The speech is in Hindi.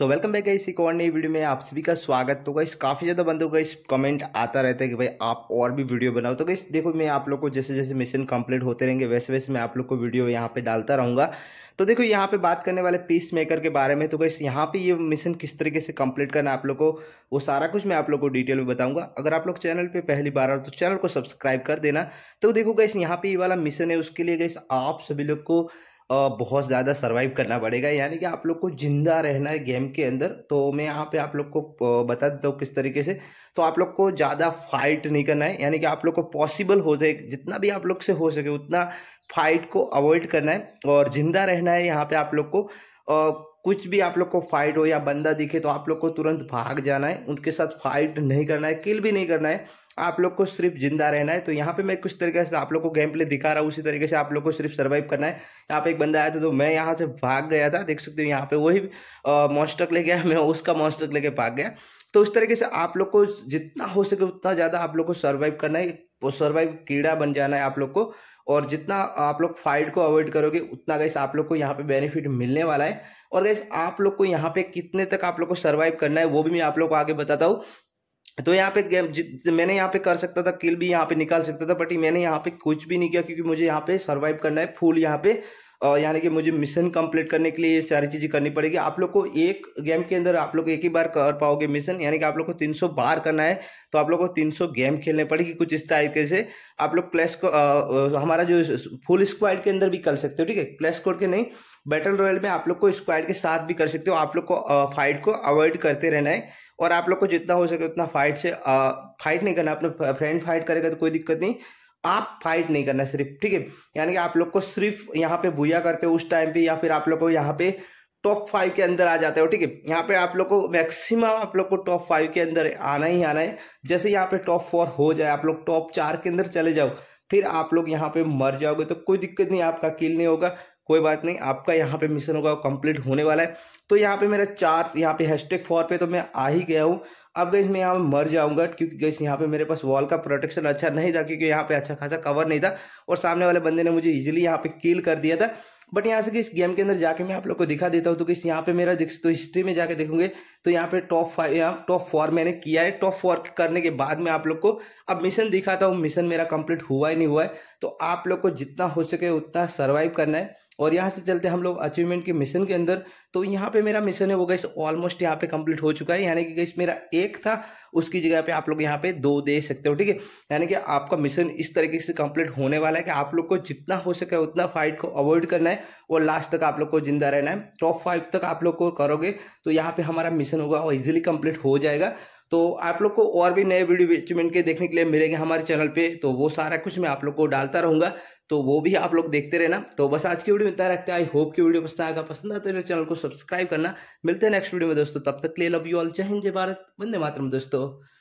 सो वेलकम बैक इस और नई वीडियो में आप सभी का स्वागत तो गई काफ़ी ज़्यादा बंदों का इस कमेंट आता रहता है कि भाई आप और भी वीडियो बनाओ तो गई देखो मैं आप लोग को जैसे जैसे मिशन कंप्लीट होते रहेंगे वैसे वैसे मैं आप लोग को वीडियो यहाँ पे डालता रहूँगा तो देखो यहाँ पे बात करने वाले पीस मेकर के बारे में तो गई यहाँ पे ये मिशन किस तरीके से कंप्लीट करना आप लोग को वो सारा कुछ मैं आप लोग को डिटेल में बताऊंगा अगर आप लोग चैनल पे पहली बार आओ तो चैनल को सब्सक्राइब कर देना तो देखो गई यहाँ पे ये वाला मिशन है उसके लिए गैस आप सभी लोग को बहुत ज़्यादा सर्वाइव करना पड़ेगा यानी कि आप लोग को जिंदा रहना है गेम के अंदर तो मैं यहाँ पे आप लोग को बता देता हूँ किस तरीके से तो आप लोग को ज़्यादा फाइट नहीं करना है यानी कि आप लोग को पॉसिबल हो जाए जितना भी आप लोग से हो सके उतना फाइट को अवॉइड करना है और जिंदा रहना है यहाँ पे आप लोग को आ, कुछ भी आप लोग को फाइट हो या बंदा दिखे तो आप लोग को तुरंत भाग जाना है उनके साथ फाइट नहीं करना है किल भी नहीं करना है आप लोग को सिर्फ जिंदा रहना है तो यहाँ पे मैं कुछ तरीके से आप लोग को गेम प्ले दिखा रहा हूँ उसी तरीके से आप लोग को सिर्फ सर्वाइव करना है यहाँ पे एक बंदा आया था तो मैं यहाँ से भाग गया था देख सकते हो यहाँ पे वही मॉन्स्टर ले गया मैं उसका मॉन्स्टर लेके भाग गया तो उस तरीके से आप लोग को जितना हो सके उतना ज़्यादा आप लोग को सर्वाइव करना है वो सर्वाइव कीड़ा बन जाना है आप लोग को और जितना आप लोग फाइट को अवॉइड करोगे उतना गैस आप लोग को यहाँ पे बेनिफिट मिलने वाला है और गैस आप लोग को यहाँ पे कितने तक आप लोग को सर्वाइव करना है वो भी मैं आप लोग को आगे बताता हूँ तो यहाँ पे गेम मैंने यहाँ पे कर सकता था किल भी यहाँ पे निकाल सकता था बट मैंने यहाँ पे कुछ भी नहीं किया क्योंकि मुझे यहाँ पे सर्वाइव करना है फुल यहाँ पे यानी कि मुझे मिशन कंप्लीट करने के लिए ये सारी चीज़ें करनी पड़ेगी आप लोग को एक गेम के अंदर आप लोग एक ही बार कर पाओगे मिशन यानी कि आप लोग को 300 बार करना है तो आप लोग को 300 गेम खेलने पड़ेगी कुछ इस तरीके से आप लोग क्लैश को आ, आ, हमारा जो फुल स्क्वाड के अंदर भी कर सकते हो ठीक है क्लैश कोड के नहीं बैटल रॉयल में आप लोग को स्क्वाइड के साथ भी कर सकते हो आप लोग को फाइट को अवॉइड करते रहना है और आप लोग को जितना हो सके उतना फाइट से फाइट नहीं करना लोग फ्रेंड फाइट करेगा तो कोई दिक्कत नहीं आप फाइट नहीं करना सिर्फ ठीक है यानी कि आप लोग को सिर्फ यहाँ पे भूया करते हो उस टाइम पे या फिर आप लोग को यहाँ पे टॉप फाइव के अंदर आ जाते हो ठीक है यहाँ पे आप लोग को मैक्सिमम आप लोग को टॉप फाइव के अंदर आना ही आना है जैसे यहाँ पे टॉप फोर हो जाए आप लोग टॉप चार के अंदर चले जाओ फिर आप लोग यहाँ पे मर जाओगे तो कोई दिक्कत नहीं आपका किल नहीं होगा कोई बात नहीं आपका यहाँ पे मिशन होगा कंप्लीट होने वाला है तो यहाँ पे मेरा चार यहाँ पे हैशटैग फोर पे तो मैं आ ही गया हूँ अब गई मैं यहाँ मर जाऊंगा क्योंकि गई यहाँ पे मेरे पास वॉल का प्रोटेक्शन अच्छा नहीं था क्योंकि यहाँ पे अच्छा खासा कवर नहीं था और सामने वाले बंदे ने मुझे इजिली यहाँ पे किल कर दिया था बट यहाँ से इस गेम के अंदर जाके मैं आप लोग को दिखा देता हूँ तो किस यहाँ पे मेरा तो हिस्ट्री में जाके देखूंगे तो यहाँ पे टॉप फाइव यहाँ टॉप फोर मैंने किया है टॉप फोर करने के बाद में आप लोग को अब मिशन दिखाता हूँ मिशन मेरा कंप्लीट हुआ ही नहीं हुआ है तो आप लोग को जितना हो सके उतना सर्वाइव करना है और यहाँ से चलते हम लोग अचीवमेंट के मिशन के अंदर तो यहाँ पे मेरा मिशन है वो गैस ऑलमोस्ट यहाँ पे कंप्लीट हो चुका है यानी कि गैस मेरा एक था उसकी जगह पे आप लोग यहाँ पे दो दे सकते हो ठीक है यानी कि आपका मिशन इस तरीके से कंप्लीट होने वाला है कि आप लोग को जितना हो सके उतना फाइट को अवॉइड करना है वो लास्ट तक आप लोग को जिंदा रहना है टॉप फाइव तक आप लोग को करोगे तो यहाँ पे हमारा मिशन होगा और इजिली कंप्लीट हो जाएगा तो आप लोग को और भी नए वीडियो अचीवमेंट के देखने के लिए मिलेंगे हमारे चैनल पे तो वो सारा कुछ मैं आप लोग को डालता रहूँगा तो वो भी आप लोग देखते रहना तो बस आज की वीडियो में इतना रखते हैं आई होप की वीडियो पसंद आएगा पसंद आता है चैनल को सब्सक्राइब करना मिलते हैं नेक्स्ट वीडियो में दोस्तों तब तक ले लव यू ऑल जय हिंद जय भारत वंदे मातरम दोस्तों